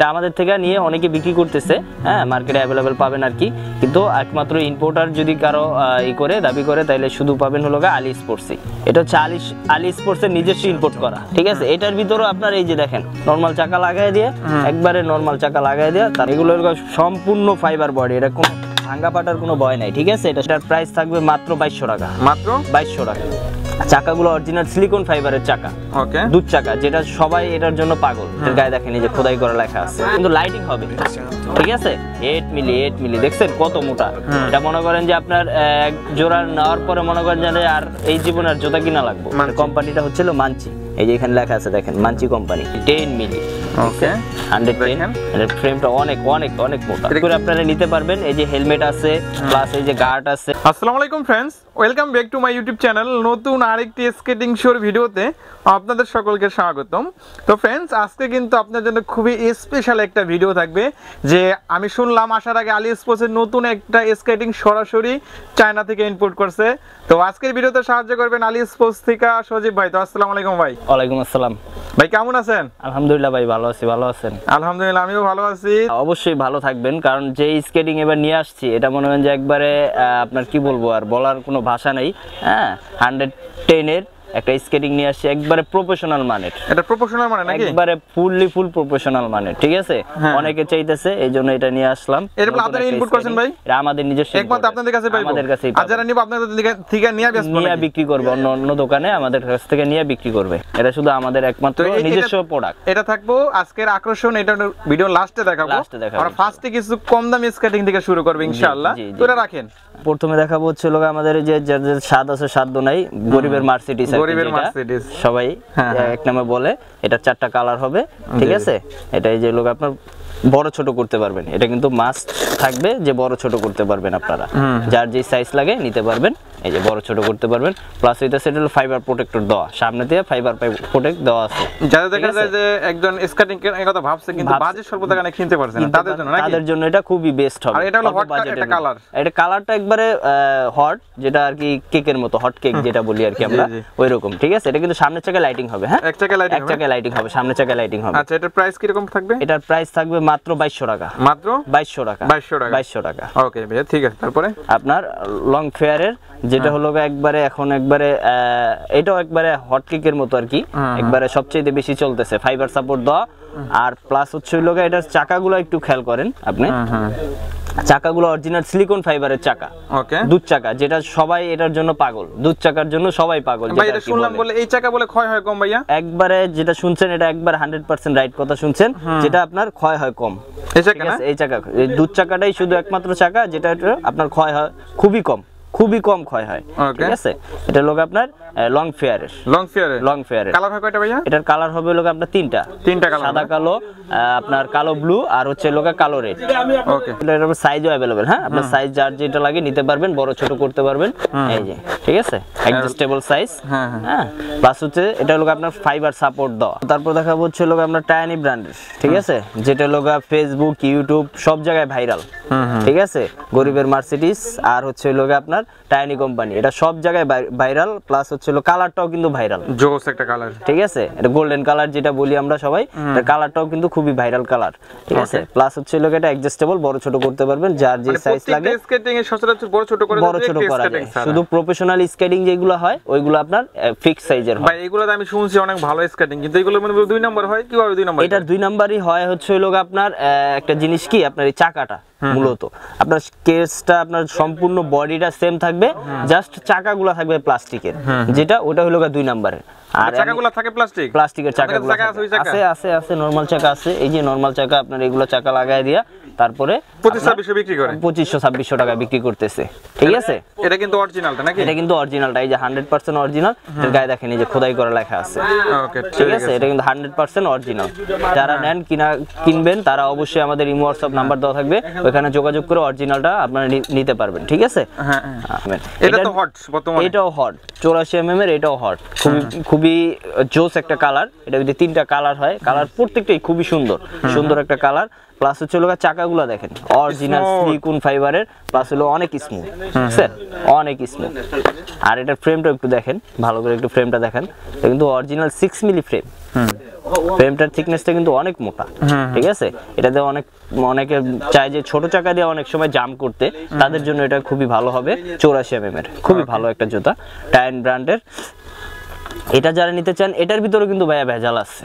এটা আমাদের থেকে নিয়ে অনেকে বিক্রি করতেছে হ্যাঁ মার্কেটে অ্যাভেলেবেল পাবেন আর কি কিন্তু একমাত্র ইম্পোর্টার যদি কারো ই করে দাবি করে তাহলে শুধু পাবেন হলো গা আলি স্পোর্টসই এটা হচ্ছে আলি আলি স্পোর্টসের নিজস্ব ইম্পোর্ট করা ঠিক আছে হ্যাঁ। এটার ভিতরেও আপনার এই যে দেখেন নর্মাল চাকা লাগাই দিয়ে হ্যাঁ। একবারে নর্মাল চাকা লাগাই দিয়ে তার এগুলো সম্পূর্ণ ফাইবার বডি এটা কোনো ভাঙ্গা ফাটার কোনো ভয় নাই ঠিক আছে এটার প্রাইস থাকবে মাত্র বাইশশো টাকা মাত্র বাইশশো টাকা চাকাগুলো অরিজিনাল সিলিকন ফাইবারের চাকা ওকে দুধ চাকা যেটা সবাই এটার জন্য পাগল এর গায়ে দেখেন এই যে খোদাই করা লেখা আছে কিন্তু লাইটিং হবে ঠিক আছে 8 মিলি 8 মিলি দেখছেন কত মোটা এটা মনে করেন যে আপনার এক জোড়া নেওয়ার পরে মনে করেন যে আর এই জীবন আর জোতা কিনা লাগবে মানে কোম্পানিটা হচ্ছিল মানচি এই যে এখানে লেখা আছে দেখেন মানচি কোম্পানি 10 মিলি ওকে 110 এর ফ্রেমটা অনেক অনেক অনেক মোটা করে আপনারা নিতে পারবেন এই যে হেলমেট আছে প্লাস এই যে গার্ড আছে আসসালামু আলাইকুম friends welcome back to my YouTube channel নতুন আরেকটি স্কেটিং শোর ভিডিওতে আপনাদের সকলকে স্বাগতম তো ফ্রেন্ডস আজকে কিন্তু আপনার জন্য খুবই স্পেশাল একটা ভিডিও থাকবে যে আমি শুনলাম আসার আগে আলি স্পোর্টসের নতুন একটা স্কেটিং সরাসরি চায়না থেকে ইনপুট করছে তো আজকের ভিডিওতে সাহায্য করবেন আলি স্পোর্টস থেকে সজীব ভাই তো আসসালামু আলাইকুম ভাই ওয়ালাইকুম আসসালাম ভাই কেমন আছেন আলহামদুলিল্লাহ ভাই ভালো আছি ভালো আছেন আলহামদুলিল্লাহ আমিও ভালো আছি অবশ্যই ভালো থাকবেন কারণ যে স্কেটিং এবার নিয়ে আসছি এটা মনে হয় যে একবারে আপনার কি বলবো আর বলার কোনো ভাষা নেই হ্যাঁ হান্ড্রেড টেনের একটা স্কেটিং নিয়ে আসছি একবারে প্রফেশনাল মানের এটা প্রফেশনাল মানে নাকি একবারে ফুললি ফুল প্রফেশনাল মানে ঠিক আছে হ্যাঁ। অনেকে চাইতেছে এইজন্য এটা নিয়ে আসলাম এটা আপনারা ইনপুট করছেন ভাই এটা আমাদের নিজস্ব একমাত্র আপনাদের কাছে পাইবো আমাদের কাছে আর যারা নিব আপনাদের থেকে নিয়ে বেচবো নিয়ে বিক্রি করবে অন্য অন্য দোকানে আমাদের কাছ থেকে নিয়ে বিক্রি করবে এটা শুধু আমাদের একমাত্র নিজস্ব প্রোডাক্ট এটা থাকবো আজকের আকর্ষণ এটা ভিডিও লাস্টে দেখাবো লাস্টে দেখাবো আর ফারস্টে কিছু কম দামি স্কেটিং থেকে শুরু করবে ইনশাআল্লাহ তোরা রাখেন প্রথমে দেখাবো হচ্ছে লোক আমাদের যে যাদের স্বাদ আছে সাদ নাই গরিবের মার্সিডিজ গরিবের মার্সিডিজ সবাই হ্যাঁ, হ্যাঁ। এক নামে বলে এটা চারটা কালার হবে ঠিক আছে এটা এই যে লোক আপনার বড় ছোট করতে পারবেন এটা কিন্তু মাস্ট থাকবে যে বড় ছোট করতে পারবেন আপনারা যার যে সাইজ লাগে নিতে পারবেন এই যে বড় ছোট করতে পারবেন প্লাস এটা সেট হলো ফাইবার প্রোটেক্টর দেওয়া সামনে দিয়ে ফাইবার প্রোটেক্ট দেওয়া আছে যারা দেখা যায় যে একজন স্কেটিং এর কথা ভাবছে কিন্তু বাজেট স্বল্পতা টাকায় কিনতে পারছে না তাদের জন্য নাকি তাদের জন্য এটা খুবই বেস্ট হবে আর এটা হলো হট এটা কালার এটা কালারটা একবারে হট যেটা আর কি কেকের মতো হট কেক যেটা বলি আর কি আমরা ওই রকম ঠিক আছে এটা কিন্তু সামনের চাকা লাইটিং হবে হ্যাঁ এক চাকা লাইটিং এক চাকা লাইটিং হবে সামনে চাকা লাইটিং হবে আচ্ছা এটার প্রাইস কি রকম থাকবে এটার প্রাইস থাকবে মাত্র 2200 টাকা মাত্র 2200 টাকা 2200 টাকা 2200 টাকা ওকে ভাই ঠিক আছে তারপরে আপনার লং ফেয়ারের যেটা হলো একবারে এখন একবারে এটাও একবারে হটকেকের মতো আর কি হ্যাঁ, হ্যাঁ। একবারে সবচেয়ে বেশি চলতেছে ফাইবার সাপোর্ট দেওয়া আর প্লাস হচ্ছে হলো এটার চাকাগুলো একটু খেয়াল করেন আপনি হ্যাঁ, চাকাগুলো অরিজিনাল সিলিকন ফাইবারের চাকা ওকে দুধ চাকা যেটা সবাই এটার জন্য পাগল দুধ চাকার জন্য সবাই পাগল ভাই এটা শুনলাম বলে এই চাকা বলে ক্ষয় হয় কম ভাইয়া একবারে যেটা শুনছেন এটা একবার 100% রাইট কথা শুনছেন যেটা আপনার ক্ষয় হয় কম এই চাকা এই চাকা দুধ চাকাটাই শুধু একমাত্র চাকা যেটা আপনার ক্ষয় হয় খুবই কম খুবই কম ক্ষয় হয় ঠিক আছে এটা লোক আপনার লং ফেয়ারের লং ফেয়ারের লং ফেয়ারের কালার হয় কয়টা ভাইয়া এটার কালার হবে লোক আপনার তিনটা তিনটা কালার সাদা কালো আপনার কালো ব্লু আর হচ্ছে লোক কালো রেড ওকে এটা এটার সাইজও अवेलेबल হ্যাঁ আপনার সাইজ যার যেটা লাগে নিতে পারবেন বড় ছোট করতে পারবেন এই যে ঠিক আছে অ্যাডজাস্টেবল সাইজ হ্যাঁ হ্যাঁ বাস হ্যাঁ? হচ্ছে এটা লোক আপনার ফাইবার সাপোর্ট দাও তারপর দেখাবো হচ্ছে লোক আপনার টায়ানি ব্র্যান্ডের ঠিক আছে যেটা লোক ফেসবুক ইউটিউব সব জায়গায় ভাইরাল ঠিক আছে গরিবের মার্সিডিস আর হচ্ছে লোক আপনার আপনার টাইনি কোম্পানি এটা সব জায়গায় ভাইরাল প্লাস হচ্ছিল কালারটাও কিন্তু ভাইরাল জোস একটা কালার ঠিক আছে এটা গোল্ডেন কালার যেটা বলি আমরা সবাই এটা কালারটাও কিন্তু খুবই ভাইরাল কালার ঠিক আছে প্লাস হচ্ছিল এটা অ্যাডজাস্টেবল বড় ছোট করতে পারবেন যার যে সাইজ মানে লাগে স্কেটিং এ সচরাচর বড় ছোট করে বড় ছোট করা যায় শুধু প্রফেশনাল স্কেটিং যেগুলো হয় ওইগুলো আপনার ফিক্স সাইজের হয় ভাই এগুলো আমি শুনছি অনেক ভালো স্কেটিং কিন্তু এগুলো মানে দুই নাম্বার হয় কিভাবে দুই নাম্বার এটা দুই নাম্বারই হয় হচ্ছে লোক আপনার একটা জিনিস কি আপনার এই চাকাটা মূলত আপনার কেসটা আপনার সম্পূর্ণ বডিটা সেম থাকবে জাস্ট চাকাগুলা থাকবে প্লাস্টিকের যেটা ওটা হলো দুই নাম্বারের আচ্ছা, আর চাকাগুলা থাকে প্লাস্টিক প্লাস্টিকের চাকাগুলো আছে আছে আছে নরমাল চাকা আছে এই যে নরমাল চাকা আপনার এগুলো চাকা লাগায় দিয়া তারপরে পঁচিশশো ছাব্বিশশো টাকা বিক্রি করতেছে ঠিক আছে এটা কিন্তু অরিজিনালটা নাকি এটা কিন্তু অরিজিনালটা এই যে হান্ড্রেড পার্সেন্ট অরিজিনাল গায়ে দেখেনি যে খোদাই করা লেখা আছে ঠিক আছে এটা কিন্তু হান্ড্রেড পার্সেন্ট অরিজিনাল যারা নেন কিনা কিনবেন তারা অবশ্যই আমাদের ইমো হোয়াটসঅ্যাপ নাম্বার দেওয়া থাকবে ওখানে যোগাযোগ করে অরিজিনালটা আপনারা নিতে পারবেন ঠিক আছে হ্যাঁ, হ্যাঁ। এটাও হট চৌরাশি এম এর এটাও হট খুবই খুবই জোস একটা কালার এটা যদি তিনটা কালার হয় কালার প্রত্যেকটাই খুবই সুন্দর সুন্দর একটা কালার প্লাস হচ্ছে চাকা সুতাগুলো দেখেন অরিজিনাল সিলিকন ফাইবারের প্লাস হলো অনেক স্মুথ স্যার অনেক স্মুথ আর এটার ফ্রেমটা একটু দেখেন ভালো করে একটু ফ্রেমটা দেখেন কিন্তু অরিজিনাল 6 মিলি ফ্রেম ফ্রেমটার থিকনেসটা কিন্তু অনেক মোটা ঠিক আছে এটা দিয়ে অনেক অনেকে চাই যে ছোট চাকা দিয়ে অনেক সময় জাম করতে তাদের জন্য এটা খুবই ভালো হবে চৌরাশি এম mm এর খুবই ভালো একটা জুতা টাইন ব্র্যান্ডের এটা যারা নিতে চান এটার ভিতরে কিন্তু ভাইয়া ভেজাল আছে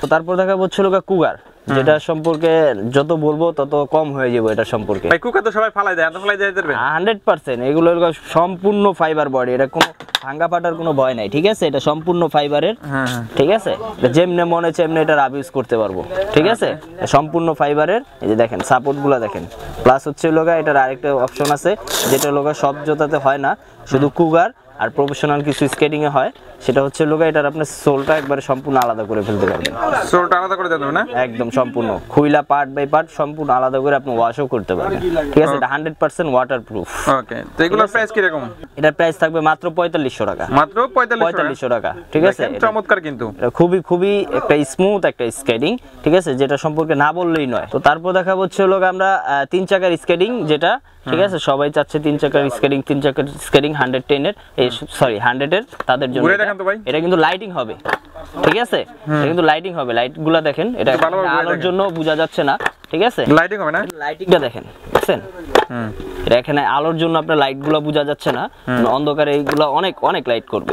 তো তারপর দেখা লোক কুগার যেটা সম্পর্কে যত বলবো তত কম হয়ে যাবো এটা সম্পর্কে ভাই তো সবাই ফালাই দেয় ফালাই দেয় দেবে 100% এগুলো সম্পূর্ণ ফাইবার বডি এটা কোনো ভাঙা ফাটার কোনো ভয় নাই ঠিক আছে এটা সম্পূর্ণ ফাইবারের হ্যাঁ, হ্যাঁ। ঠিক আছে যেমনে মনে হচ্ছে এমনি এটা আবিউজ করতে পারবো ঠিক আছে আচ্ছা। সম্পূর্ণ ফাইবারের এই যে দেখেন সাপোর্টগুলো দেখেন প্লাস হচ্ছে লোকা এটার আরেকটা অপশন আছে যেটা লোকা সব জোতাতে হয় না শুধু কুগার আর প্রফেশনাল কিছু স্কেটিং এ হয় সেটা হচ্ছে লোকে এটার আপনার সোলটা একবারে সম্পূর্ণ আলাদা করে ফেলতে পারবেন সোলটা আলাদা করে দেবেন না একদম সম্পূর্ণ খুইলা পার্ট বাই পার্ট সম্পূর্ণ আলাদা করে আপনি ওয়াশও করতে পারবেন ঠিক আছে এটা 100% ওয়াটারপ্রুফ ওকে তো এগুলোর প্রাইস কি রকম এটার প্রাইস থাকবে মাত্র 4500 টাকা মাত্র 4500 টাকা ঠিক আছে চমৎকার কিন্তু খুবই খুবই একটা স্মুথ একটা স্কেটিং ঠিক আছে যেটা সম্পর্কে না বললেই নয় তো তারপর দেখাবো হচ্ছে লোক আমরা তিন চাকার স্কেটিং যেটা ঠিক আছে সবাই চাচ্ছে তিন চাকার স্কেটিং হ্যাঁ, তিন চাকার স্কেটিং হান্ড্রেড টেনের এই সরি হান্ড্রেড এর তাদের জন্য এটা কিন্তু লাইটিং হবে ঠিক আছে এটা কিন্তু লাইটিং হবে লাইট গুলা দেখেন এটা আলোর জন্য বোঝা যাচ্ছে না ঠিক আছে লাইটিং হবে না লাইটিংটা দেখেন দেখছেন এটা এখানে আলোর জন্য আপনার লাইট গুলা বোঝা যাচ্ছে না অন্ধকারে এইগুলো অনেক অনেক লাইট করবে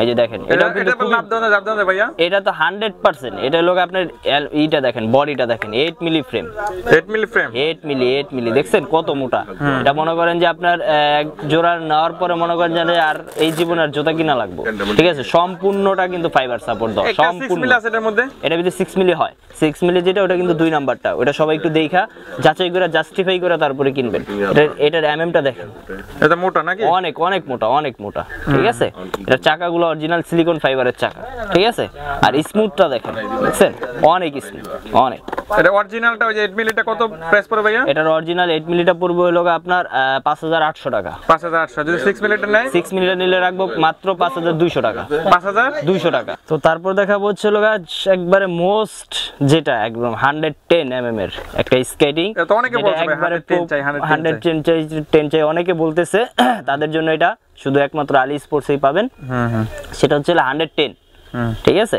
এই যে দেখেন কিন্তু এটা তো 100% এটা লোক দেখেন বডিটা দেখেন 8 মিলি ফ্রেম 8 মিলি ফ্রেম 8 মিলি 8 মিলি দেখছেন কত মোটা এটা মনে করেন যে আপনার এক জোড়া নেওয়ার পরে মনে করেন যে আর এই জীবন আর জুতা কিনা লাগবে ঠিক আছে সম্পূর্ণটা কিন্তু ফাইবার সাপোর্ট দাও সম্পূর্ণ এটা যদি 6 মিলি হয় 6 মিলি যেটা ওটা কিন্তু দুই নাম্বারটা ওটা সবাই একটু দেখা যাচাই করে জাস্টিফাই করে তারপরে কিনবেন এটার এমএমটা দেখেন এটা মোটা নাকি অনেক অনেক মোটা অনেক মোটা ঠিক আছে এটা চাকাগুলো অরিজিনাল সিলিকন ফাইবারের চাকা ঠিক আছে আর স্মুথটা দেখেন দেখছেন অনেক স্মুথ অনেক এটা অরিজিনালটা ওই যে 8 মিলিটা কত প্রাইস পড়বে ভাইয়া এটার অরিজিনাল 8 মিলিটা পড়বে হলো আপনার 5800 টাকা 5800 যদি 6 মিলিটা নেয় 6 মিলিটা নিলে রাখবো মাত্র 5200 টাকা 5200 টাকা তো তারপর দেখা হচ্ছে একবারে মোস্ট যেটা একদম 110 এমএম mm এর একটা স্কেটিং এটা অনেকে বলছে 110 চাই 110 চাই 10 চাই অনেকে বলতেছে তাদের জন্য এটা শুধু একমাত্র আলি স্পোর্টসেই পাবেন সেটা হচ্ছে হান্ড্রেড টেন ঠিক আছে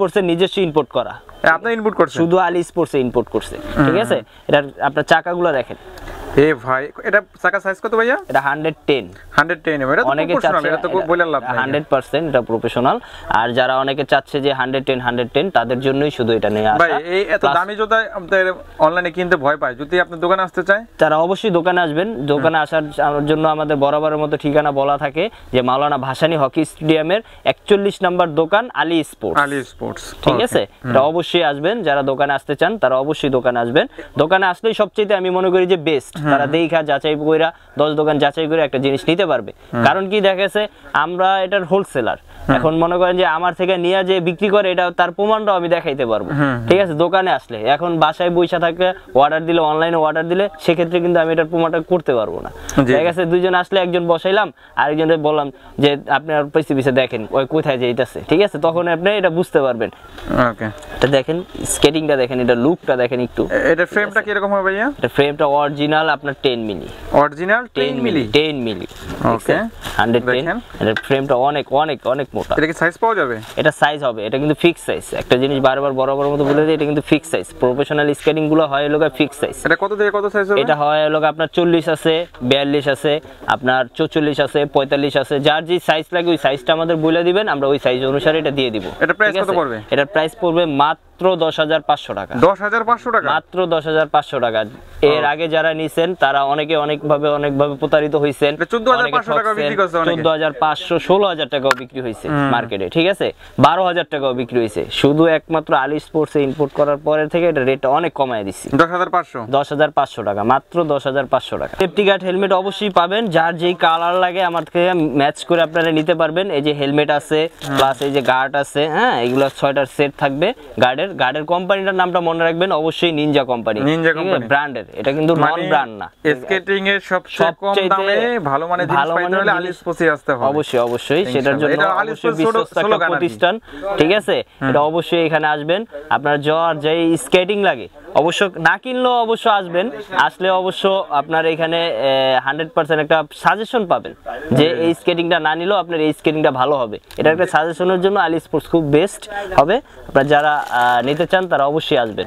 স্পোর্টসের নিজস্ব ইনপোর্ট করা হ্যাঁ, আপনি ইনপুট করছেন শুধু আলী স্পোর্টসে ইনপোর্ট করছে ঠিক আছে এটা আপনার চাকাগুলো দেখেন এ ভাই এটা চাকা সাইজ কত ভাইয়া এটা 110 110 এমএম এটা অনেকে চাচ্ছে এটা তো বলার লাভ নাই 100% এটা প্রফেশনাল আর যারা অনেকে চাচ্ছে যে 110 110 তাদের জন্যই শুধু এটা নিয়ে আসা ভাই এই এত দামি জুতা আপনাদের অনলাইনে কিনতে ভয় পায় যদি আপনি দোকানে আসতে চায় তারা অবশ্যই দোকানে আসবেন দোকানে আসার জন্য আমাদের বরাবরের মতো ঠিকানা বলা থাকে যে মাওলানা ভাসানী হকি স্টেডিয়ামের 41 নম্বর দোকান আলী স্পোর্টস আলী স্পোর্টস ঠিক আছে এটা অবশ্যই আসবেন যারা দোকানে আসতে চান তারা অবশ্যই দোকানে আসবেন দোকানে আসলেই সবচেয়ে আমি মনে করি যে বেস্ট তারা হ্যাঁ, হ্যাঁ। দেখা যাচাই কইরা দশ দোকান যাচাই করে একটা জিনিস নিতে পারবে হ্যাঁ। কারণ কি দেখেছে আমরা এটার হোলসেলার এখন মনে করেন যে আমার থেকে নিয়ে যে বিক্রি করে এটা তার প্রমাণটা আমি দেখাইতে পারবো ঠিক আছে দোকানে আসলে এখন বাসায় বৈশা থাকলে অর্ডার দিলে অনলাইনে অর্ডার দিলে সেক্ষেত্রে কিন্তু আমি এটার প্রমাণটা করতে পারবো না ঠিক আছে দুজন আসলে একজন বসাইলাম আরেকজন বললাম যে আপনি আর পিছিয়ে পিছিয়ে দেখেন ওই কোথায় যে এটাছে ঠিক আছে তখন আপনি এটা বুঝতে পারবেন ওকে এটা দেখেন স্কেটিংটা দেখেন এটা লুকটা দেখেন একটু এটা ফ্রেমটা কিরকম হবে ভাইয়া এটা ফ্রেমটা অরিজিনাল আপনার 10 মিলি অরিজিনাল 10 মিলি 10 মিলি ওকে 110 এটা ফ্রেমটা অনেক অনেক অনেক মোটা এটা কি সাইজ পাওয়া যাবে এটা সাইজ হবে এটা কিন্তু ফিক্স সাইজ একটা জিনিস বারবার বরাবর মতো বলে দিই এটা কিন্তু ফিক্স সাইজ প্রফেশনাল স্কেটিং গুলো হয় লোক ফিক্স সাইজ এটা কত থেকে কত সাইজ হবে এটা হয় লোক আপনার 40 আছে 42 আছে আপনার 44 আছে 45 আছে যার যে সাইজ লাগে ওই সাইজটা আমাদের বলে দিবেন আমরা ওই সাইজ অনুসারে এটা দিয়ে দিব এটা প্রাইস কত পড়বে এটা প্রাইস পড়বে মাত্র মাত্র দশ হাজার পাঁচশো টাকা দশ হাজার পাঁচশো টাকা মাত্র দশ হাজার পাঁচশো টাকা এর আগে যারা নিছেন তারা অনেকে অনেক ভাবে প্রতারিত হয়েছেন মানে চোদ্দ হাজার পাঁচশো ষোলো হাজার টাকাও বিক্রি হয়েছে মার্কেটে ঠিক আছে বারো হাজার টাকাও বিক্রি হয়েছে শুধু একমাত্র আলি স্পোর্টসে ইনপুট করার পরের থেকে এটা রেটটা অনেক কমায় দিচ্ছি দশ হাজার পাঁচশো দশ হাজার পাঁচশো টাকা মাত্র দশ হাজার পাঁচশো টাকা সেফটি গার্ড হেলমেট অবশ্যই পাবেন যার যেই কালার লাগে আমার থেকে ম্যাচ করে আপনারা নিতে পারবেন এই যে হেলমেট আছে প্লাস এই যে গার্ড আছে হ্যাঁ এগুলো ছয়টার সেট থাকবে গার্ডের গার্ডের কোম্পানিটার নামটা মনে রাখবেন অবশ্যই নিনজা কোম্পানি নিনজা কোম্পানি ব্র্যান্ডের এটা কিন্তু নন ব্র্যান্ড মানে না স্কেটিং এর সব কম দামে ভালো মানের জিনিস পাইতে হলে আলিসপসি আসতে হবে অবশ্যই অবশ্যই সেটার জন্য অবশ্যই বিশ্বস্ত একটা প্রতিষ্ঠান ঠিক আছে এটা অবশ্যই এখানে আসবেন আপনার জ্বর যেই স্কেটিং লাগে অবশ্য না কিনলেও অবশ্য আসবেন আসলে অবশ্য আপনার এখানে হান্ড্রেড পার্সেন্ট একটা সাজেশন পাবেন যে হ্যাঁ। এই স্কেটিংটা না নিলেও আপনার এই স্কেটিংটা ভালো হবে এটা একটা সাজেশনের জন্য আলি স্পোর্টস খুব বেস্ট হবে আপনার যারা নিতে চান তারা অবশ্যই আসবেন